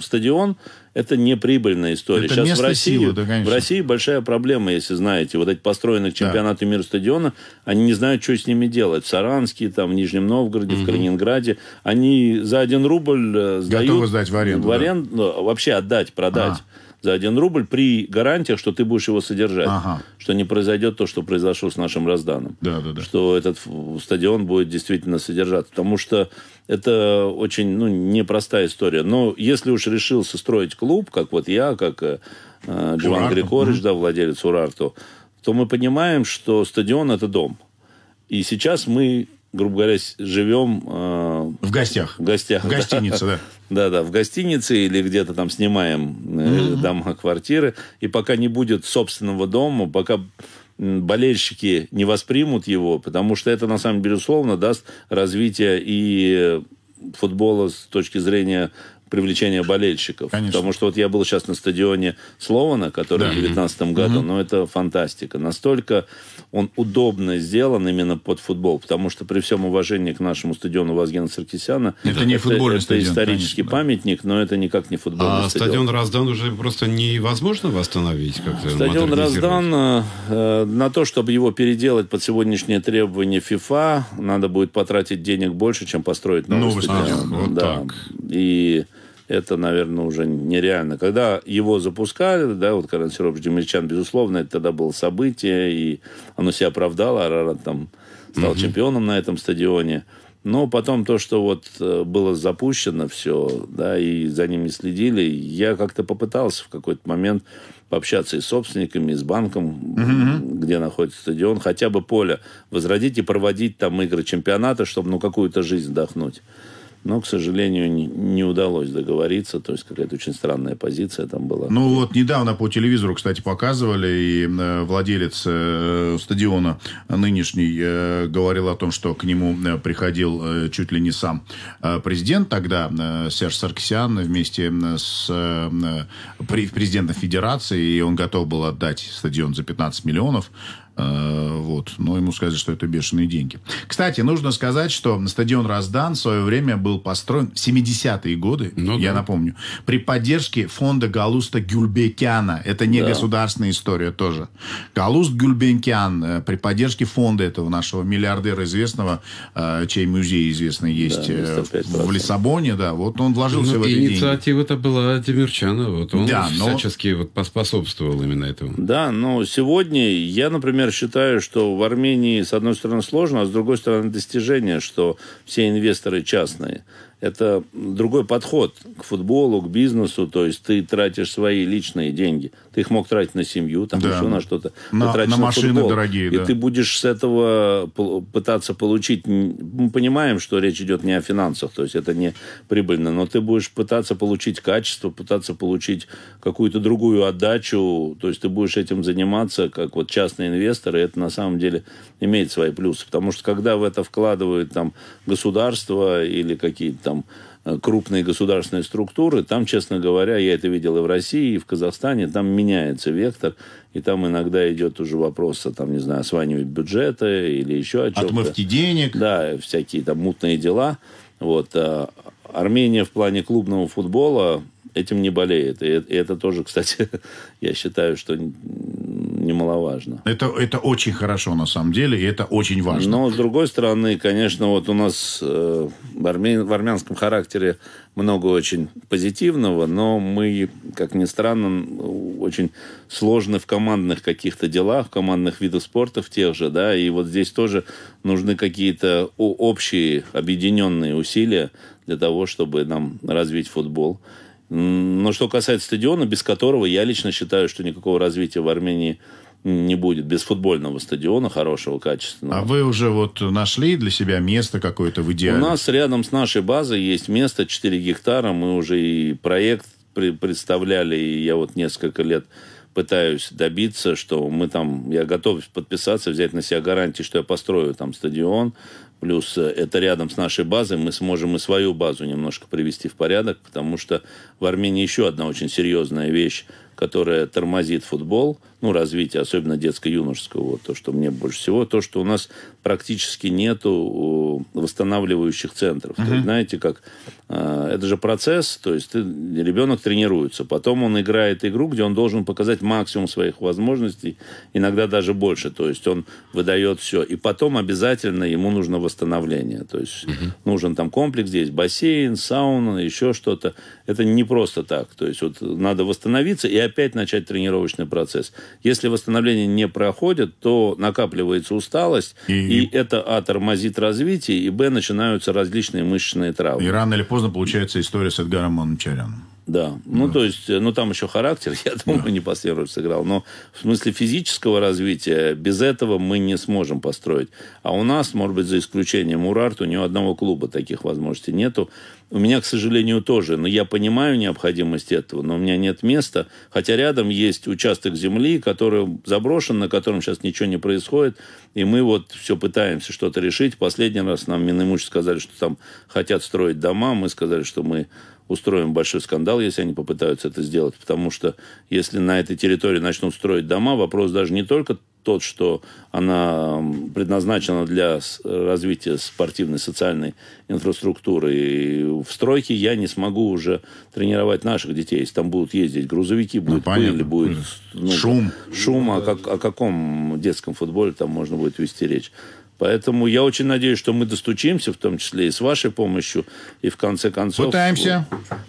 стадион это не прибыльная история. Это Сейчас в России, силы, да, в России большая проблема, если знаете. Вот эти построенные к чемпионату да. мира стадиона, они не знают, что с ними делать. В Саранске, там, в Нижнем Новгороде, угу. в Калининграде. Они за один рубль э, сдают... Готовы сдать в аренду. В аренду да? вообще отдать, продать. А за 1 рубль при гарантиях, что ты будешь его содержать. Ага. Что не произойдет то, что произошло с нашим разданом. Да, да, да. Что этот стадион будет действительно содержаться. Потому что это очень ну, непростая история. Но если уж решился строить клуб, как вот я, как э, э Джован Григорьевич, да, владелец Урарту, то мы понимаем, что стадион – это дом. И сейчас мы грубо говоря, живем... Э, в гостях. В гостях. В гостинице, да. Да, да, в гостинице или где-то там снимаем э, дома, квартиры. И пока не будет собственного дома, пока болельщики не воспримут его, потому что это, на самом деле, условно даст развитие и э, футбола с точки зрения привлечение болельщиков. Конечно. Потому что вот я был сейчас на стадионе Слована, который да. в 2019 году, угу. ну это фантастика. Настолько он удобно сделан именно под футбол, потому что при всем уважении к нашему стадиону Вазгена Саркисяна... Это, это не футбольный это, стадион. Это исторический конечно, памятник, да. но это никак не футбольный а стадион. стадион Раздан уже просто невозможно восстановить? Как-то стадион Раздан, э, на то, чтобы его переделать под сегодняшние требования ФИФА, надо будет потратить денег больше, чем построить новый, новый стадион. стадион. вот да. так. И это, наверное, уже нереально. Когда его запускали, да, вот Карен Серович Демельчан, безусловно, это тогда было событие, и оно себя оправдало, Арарат там стал угу. чемпионом на этом стадионе. Но потом то, что вот э, было запущено все, да, и за ними следили, я как-то попытался в какой-то момент пообщаться и с собственниками, и с банком, mm-hmm. где находится стадион, хотя бы поле возродить и проводить там игры чемпионата, чтобы ну какую-то жизнь вдохнуть. Но, к сожалению, не удалось договориться. То есть какая-то очень странная позиция там была. Ну вот недавно по телевизору, кстати, показывали, и э, владелец э, стадиона нынешний э, говорил о том, что к нему приходил чуть ли не сам президент тогда, Серж Саркисян, вместе с президентом Федерации, и он готов был отдать стадион за 15 миллионов Э, вот. Но ему сказали, что это бешеные деньги. Кстати, нужно сказать, что стадион «Раздан» в свое время был построен в 70-е годы, ну, я да. напомню, при поддержке фонда Галуста Гюльбекяна. Это не да. государственная история тоже. Галуст Гюльбекян э, при поддержке фонда этого нашего миллиардера известного, э, чей музей известный есть да, в Лиссабоне, да, вот он вложился ну, в эти Инициатива-то была Демирчана, вот он да, всячески но... вот поспособствовал именно этому. Да, но сегодня я, например, например, считаю, что в Армении, с одной стороны, сложно, а с другой стороны, достижение, что все инвесторы частные это другой подход к футболу, к бизнесу. То есть ты тратишь свои личные деньги. Ты их мог тратить на семью, там да. еще на что-то. На, на, на машины футбол, дорогие, И да. ты будешь с этого пытаться получить... Мы понимаем, что речь идет не о финансах, то есть это не прибыльно, но ты будешь пытаться получить качество, пытаться получить какую-то другую отдачу. То есть ты будешь этим заниматься как вот частный инвестор, и это на самом деле имеет свои плюсы. Потому что когда в это вкладывают там государство или какие-то там э, крупные государственные структуры, там, честно говоря, я это видел и в России, и в Казахстане, там меняется вектор, и там иногда идет уже вопрос о, там, не знаю, осваивании бюджета или еще о чем-то. Отмывки денег. Да, всякие там мутные дела. Вот. Э, Армения в плане клубного футбола этим не болеет. И, и это тоже, кстати, я считаю, что немаловажно. Это, это очень хорошо на самом деле, и это очень важно. Но, с другой стороны, конечно, вот у нас э, в, армян, в армянском характере много очень позитивного, но мы, как ни странно, очень сложны в командных каких-то делах, в командных видах спорта, в тех же, да, и вот здесь тоже нужны какие-то общие, объединенные усилия для того, чтобы нам развить футбол. Но что касается стадиона, без которого я лично считаю, что никакого развития в Армении не будет без футбольного стадиона хорошего, качественного. А вы уже вот нашли для себя место какое-то в идеале? У нас рядом с нашей базой есть место 4 гектара. Мы уже и проект представляли, и я вот несколько лет пытаюсь добиться, что мы там, я готов подписаться, взять на себя гарантии, что я построю там стадион, Плюс э, это рядом с нашей базой, мы сможем и свою базу немножко привести в порядок, потому что в Армении еще одна очень серьезная вещь, которая тормозит футбол, ну, развития, особенно детско-юношеского, то, что мне больше всего, то, что у нас практически нету восстанавливающих центров. Mm-hmm. То есть, знаете, как э, это же процесс, то есть ты, ребенок тренируется, потом он играет игру, где он должен показать максимум своих возможностей, иногда даже больше, то есть он выдает все, и потом обязательно ему нужно восстановление, то есть mm-hmm. нужен там комплекс, здесь бассейн, сауна, еще что-то. Это не просто так, то есть вот надо восстановиться и опять начать тренировочный процесс. Если восстановление не проходит, то накапливается усталость, и, и это а тормозит развитие, и б начинаются различные мышечные травмы. И рано или поздно получается история с Эдгаром Мончаряном. Да. Ну, да. то есть, э, ну, там еще характер, я думаю, да. непосредственно сыграл. Но в смысле физического развития без этого мы не сможем построить. А у нас, может быть, за исключением Урарту, ни у одного клуба таких возможностей нету. У меня, к сожалению, тоже. Но я понимаю необходимость этого, но у меня нет места. Хотя рядом есть участок земли, который заброшен, на котором сейчас ничего не происходит. И мы вот все пытаемся что-то решить. Последний раз нам Минимуч сказали, что там хотят строить дома. Мы сказали, что мы устроим большой скандал, если они попытаются это сделать, потому что если на этой территории начнут строить дома, вопрос даже не только тот, что она предназначена для развития спортивной социальной инфраструктуры. И в стройке я не смогу уже тренировать наших детей. Если там будут ездить грузовики, ну, будет ну, пыль, будет ну, шум. Шум. А о, как, о каком детском футболе там можно будет вести речь? Поэтому я очень надеюсь, что мы достучимся, в том числе и с вашей помощью, и в конце концов... Пытаемся.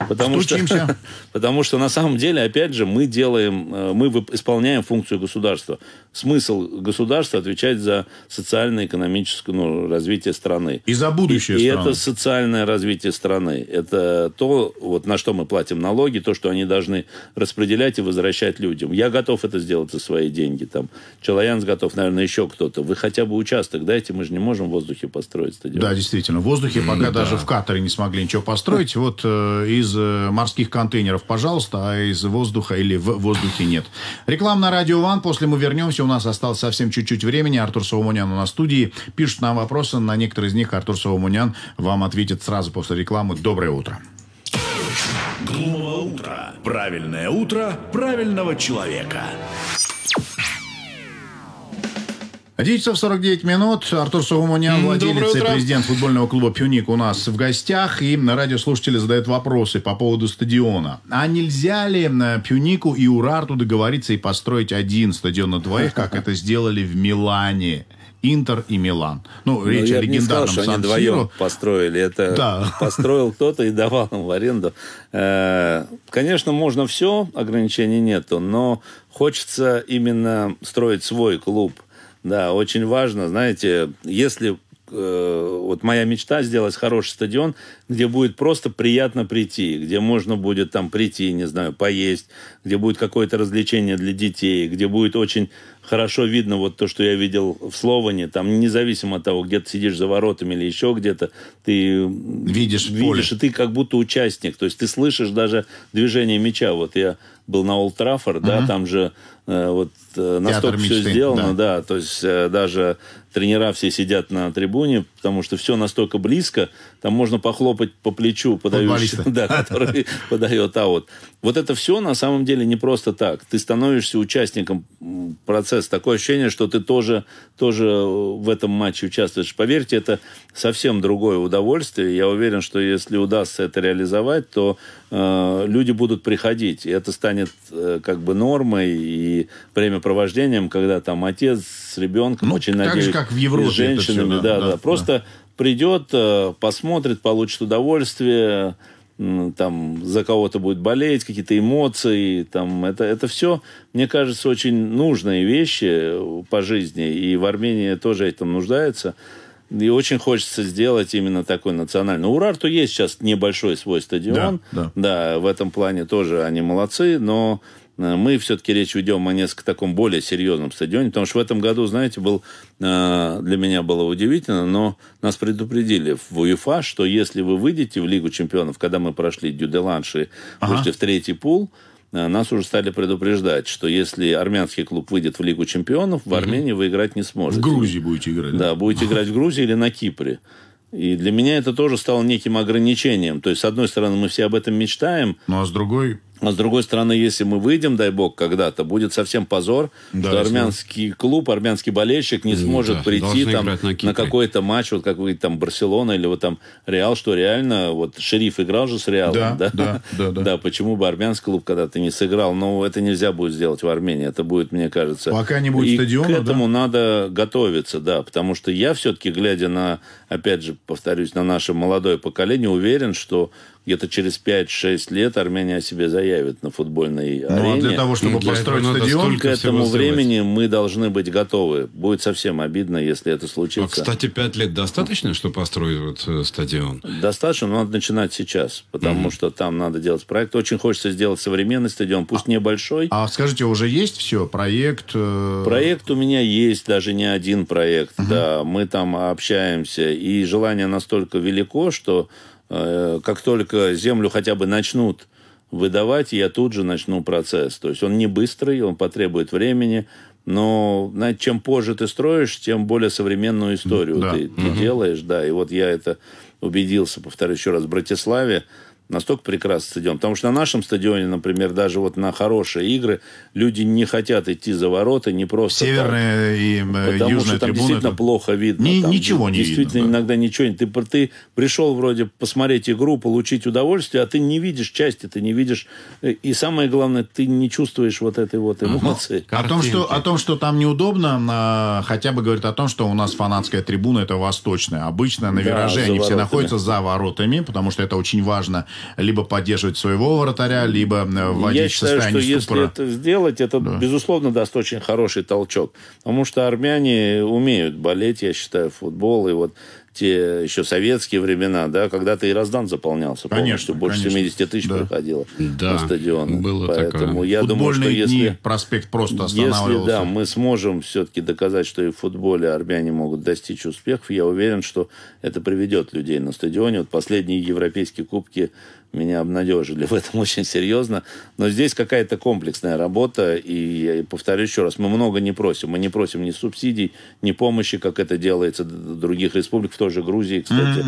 Потому стучимся. что, потому что на самом деле, опять же, мы делаем, э, мы исполняем функцию государства. Смысл государства отвечать за социально-экономическое ну, развитие страны. И за будущее и, страны. И это социальное развитие страны. Это то, вот, на что мы платим налоги, то, что они должны распределять и возвращать людям. Я готов это сделать за свои деньги. Там, Челоянс готов, наверное, еще кто-то. Вы хотя бы участок, да, сайте мы же не можем в воздухе построить стадион. Да, действительно. В воздухе пока да. даже в Катаре не смогли ничего построить. Хм. Вот э, из э, морских контейнеров, пожалуйста, а из воздуха или в воздухе нет. Реклама на Радио Ван. После мы вернемся. У нас осталось совсем чуть-чуть времени. Артур Соломонян у нас в студии. пишет нам вопросы. На некоторые из них Артур Соломонян вам ответит сразу после рекламы. Доброе утро. Глумого утра. Правильное утро правильного человека. 10 часов 49 минут. Артур Сауманян, владелец и президент футбольного клуба «Пюник» у нас в гостях. И радиослушатели задают вопросы по поводу стадиона. А нельзя ли э, «Пюнику» и «Урарту» договориться и построить один стадион на двоих, как это сделали в Милане? Интер и Милан. Ну, Но ну, речь я о легендарном не сказал, что они вдвоем построили. Это да. построил кто-то и давал им в аренду. Э, конечно, можно все, ограничений нету, но хочется именно строить свой клуб – да, очень важно, знаете, если э, вот моя мечта сделать хороший стадион, где будет просто приятно прийти, где можно будет там прийти, не знаю, поесть, где будет какое-то развлечение для детей, где будет очень хорошо видно вот то, что я видел в Словане, там независимо от того, где ты сидишь за воротами или еще где-то, ты видишь, видишь поле. и ты как будто участник, то есть ты слышишь даже движение мяча. Вот я был на Олд Траффорд, uh-huh. да, там же э, вот Э, настолько все сделано, да. да, то есть э, даже тренера все сидят на трибуне, потому что все настолько близко, там можно похлопать по плечу подающего, да, который подает аут. Вот это все на самом деле не просто так. Ты становишься участником процесса. Такое ощущение, что ты тоже, тоже э, в этом матче участвуешь. Поверьте, это совсем другое удовольствие. Я уверен, что если удастся это реализовать, то э, люди будут приходить, и это станет э, как бы нормой, и время времяпровождением, когда там отец с ребенком, ну, очень так же, как в Европе с женщинами, все, да, да, да, да, просто да. придет, э, посмотрит, получит удовольствие, там за кого-то будет болеть, какие-то эмоции, там это, это все, мне кажется, очень нужные вещи э, по жизни, и в Армении тоже этим нуждается. И очень хочется сделать именно такой национальный. У Урарту есть сейчас небольшой свой стадион. Да, да. да, в этом плане тоже они молодцы, но Э, мы все-таки речь ведем о несколько таком более серьезном стадионе, потому что в этом году, знаете, был, э, для меня было удивительно, но нас предупредили в УЕФА, что если вы выйдете в Лигу чемпионов, когда мы прошли Дюделанш и ага. вышли в третий пул, э, нас уже стали предупреждать, что если армянский клуб выйдет в Лигу чемпионов, в Армении вы играть не сможете. В Грузии будете играть. Да, да будете играть в Грузии или на Кипре. И для меня это тоже стало неким ограничением. То есть, с одной стороны, мы все об этом мечтаем. Ну, а с другой, а с другой стороны, если мы выйдем, дай бог, когда-то, будет совсем позор, да, что армянский клуб, армянский болельщик не сможет да, прийти там, на, на какой-то матч, вот как вы там Барселона или вот там Реал, что реально, вот Шериф играл же с Реалом, да? Да, да, да. да. да почему бы армянский клуб когда-то не сыграл? Но ну, это нельзя будет сделать в Армении, это будет, мне кажется... Пока не будет и стадиона, к этому да? надо готовиться, да, потому что я все-таки, глядя на, опять же, повторюсь, на наше молодое поколение, уверен, что где-то через 5-6 лет Армения о себе заявит на футбольной ну, а арене. А для того, чтобы и ну, построить этого стадион... К этому времени сделать. мы должны быть готовы. Будет совсем обидно, если это случится. А, кстати, 5 лет достаточно, чтобы построить вот э, стадион? Достаточно, но надо начинать сейчас, потому mm что там надо делать проект. Очень хочется сделать современный стадион, пусть а, небольшой. А скажите, уже есть все? Проект? Э... Проект у меня есть, даже не один проект. mm Да, мы там общаемся. И желание настолько велико, что Э, как только землю хотя бы начнут выдавать, я тут же начну процесс. То есть он не быстрый, он потребует времени, но знаете, чем позже ты строишь, тем более современную историю да. ты, ты угу. делаешь. Да, и вот я это убедился, повторю еще раз, в Братиславе, Настолько прекрасный стадион. Потому что на нашем стадионе, например, даже вот на хорошие игры люди не хотят идти за ворота, не просто Северная так, и э, потому южная что там трибуна, действительно это... плохо видно. Ни, там, ничего не Действительно, видно, действительно иногда ничего не... Ты, ты пришел вроде посмотреть игру, получить удовольствие, а ты не видишь части, ты не видишь... Э, и самое главное, ты не чувствуешь вот этой вот эмоции. Но, о, том, что, о том, что там неудобно, а, хотя бы говорит о том, что у нас фанатская трибуна, это восточная. Обычно на да, виражении все находятся за воротами, потому что это очень важно либо поддерживать своего вратаря, либо э, вводить Я считаю, в состояние что ступора. если это сделать, это, да. безусловно, даст очень хороший толчок. Потому что армяне умеют болеть, я считаю, футбол. И вот те еще советские времена, да, когда ты и Раздан заполнялся конечно, полностью. Больше конечно. 70 тысяч да. проходило да. на стадион. Было Поэтому такое. я думаю, что если... Дни проспект просто останавливался. Если, да, мы сможем все-таки доказать, что и в футболе армяне могут достичь успехов, я уверен, что это приведет людей на стадионе. Вот последние европейские кубки меня обнадежили в этом очень серьезно. Но здесь какая-то комплексная работа, и я повторю еще раз, мы много не просим. Мы не просим ни субсидий, ни помощи, как это делается в других республик. в том тоже Грузии, кстати,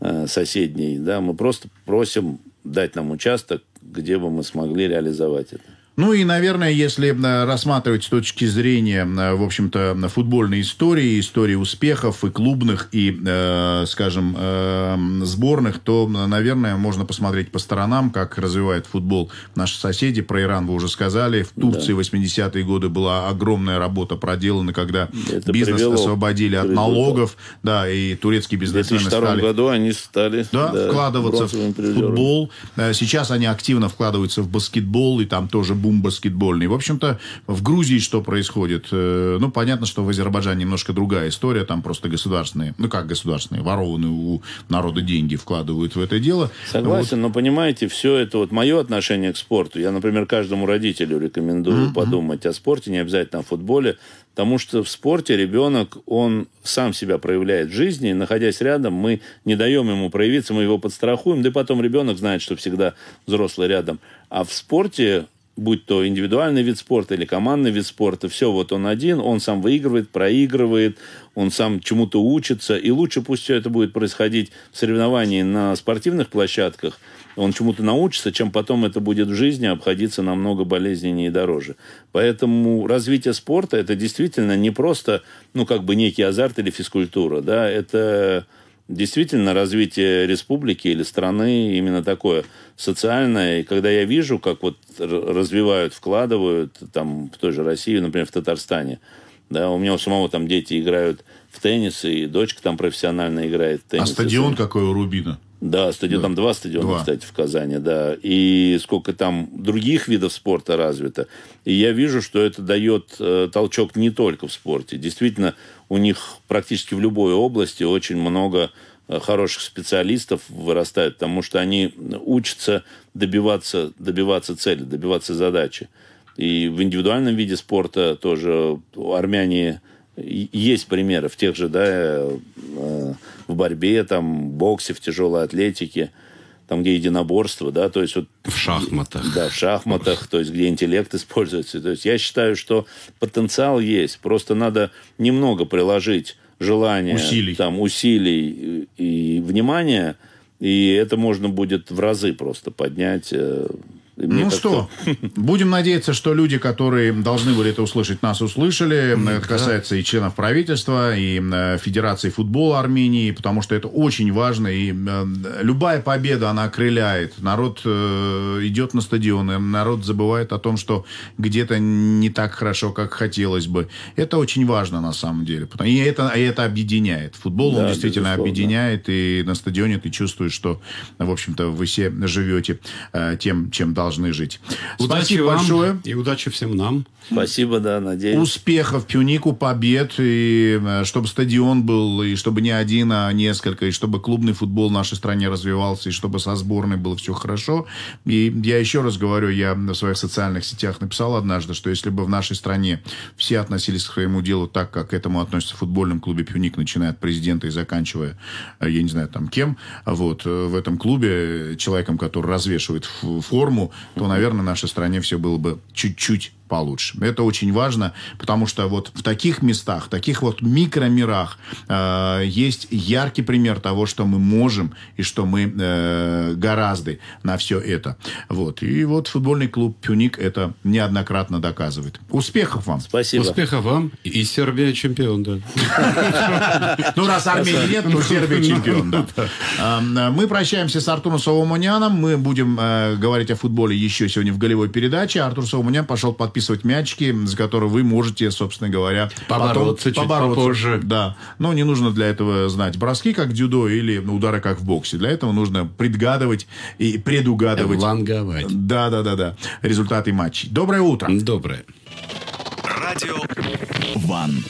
mm-hmm. соседней, да, мы просто просим дать нам участок, где бы мы смогли реализовать это. Ну и, наверное, если рассматривать с точки зрения, в общем-то, футбольной истории, истории успехов и клубных, и, э, скажем, э, сборных, то, наверное, можно посмотреть по сторонам, как развивает футбол наши соседи. Про Иран вы уже сказали. В Турции да. 80-е годы была огромная работа проделана, когда Это бизнес привело, освободили от привело. налогов. Да, и турецкие бизнесмены стали... В 2002 году они стали... Да, да вкладываться в футбол. Э, сейчас они активно вкладываются в баскетбол, и там тоже бум баскетбольный. В общем-то, в Грузии что происходит? Э, ну, понятно, что в Азербайджане немножко другая история. Там просто государственные, ну как государственные, ворованные у народа деньги вкладывают в это дело. Согласен, вот. но понимаете, все это вот мое отношение к спорту. Я, например, каждому родителю рекомендую mm-hmm. подумать о спорте, не обязательно о футболе, потому что в спорте ребенок, он сам себя проявляет в жизни, находясь рядом, мы не даем ему проявиться, мы его подстрахуем, да и потом ребенок знает, что всегда взрослый рядом. А в спорте будь то индивидуальный вид спорта или командный вид спорта, все, вот он один, он сам выигрывает, проигрывает, он сам чему-то учится, и лучше пусть все это будет происходить в соревновании на спортивных площадках, он чему-то научится, чем потом это будет в жизни обходиться намного болезненнее и дороже. Поэтому развитие спорта – это действительно не просто, ну, как бы некий азарт или физкультура, да, это Действительно, развитие республики или страны именно такое социальное. И когда я вижу, как вот развивают, вкладывают там в той же России, например, в Татарстане, да, у меня у самого там дети играют в теннис, и дочка там профессионально играет в а теннис. А стадион какой у Рубина? Да, стадион, да. там два стадиона, два. кстати, в Казани, да. И сколько там других видов спорта развито. И я вижу, что это дает э, толчок не только в спорте. Действительно, у них практически в любой области очень много э, хороших специалистов вырастают, потому что они учатся добиваться, добиваться цели, добиваться задачи. И в индивидуальном виде спорта тоже у армяне есть примеры в тех же, да, э, э, в борьбе, там, боксе, в тяжелой атлетике – там, где единоборство, да, то есть вот... В шахматах. Да, в шахматах, то есть где интеллект используется. То есть я считаю, что потенциал есть, просто надо немного приложить желание, усилий. там, усилий и внимания, и это можно будет в разы просто поднять э, мне ну что, будем надеяться, что люди, которые должны были это услышать, нас услышали. Это касается и членов правительства, и э, Федерации футбола Армении, потому что это очень важно. И э, любая победа, она окрыляет. Народ э, идет на стадионы, народ забывает о том, что где-то не так хорошо, как хотелось бы. Это очень важно на самом деле. И это, и это объединяет. Футбол, да, он действительно безусловно. объединяет. И на стадионе ты чувствуешь, что, в общем-то, вы все живете тем, чем должны должны жить. Удачи Спасибо вам большое. И удачи всем нам. Спасибо, да, надеюсь. Успехов Пюнику, побед. И э, чтобы стадион был, и чтобы не один, а несколько. И чтобы клубный футбол в нашей стране развивался. И чтобы со сборной было все хорошо. И я еще раз говорю, я на своих социальных сетях написал однажды, что если бы в нашей стране все относились к своему делу так, как к этому относится в футбольном клубе Пьюник, начиная от президента и заканчивая, э, я не знаю, там кем, вот, э, в этом клубе, человеком, который развешивает форму, то, наверное, в нашей стране все было бы чуть-чуть получше. Это очень важно, потому что вот в таких местах, в таких вот микромирах э, есть яркий пример того, что мы можем и что мы э, гораздо на все это. Вот. И вот футбольный клуб «Пюник» это неоднократно доказывает. Успехов вам! Спасибо. Успехов вам. И Сербия чемпион, да. Ну, раз армии нет, то Сербия чемпион, ну, Мы прощаемся с Артуром Соломоняном. Мы будем э, говорить о футболе еще сегодня в голевой передаче. Артур Соломонян пошел подписывать подписывать мячики, за которые вы можете, собственно говоря, побороться потом, чуть побороться. Да. Но не нужно для этого знать броски, как дзюдо, или удары, как в боксе. Для этого нужно предгадывать и предугадывать. Ланговать. Да, да, да, да. Результаты матчей. Доброе утро. Доброе. Радио Ван.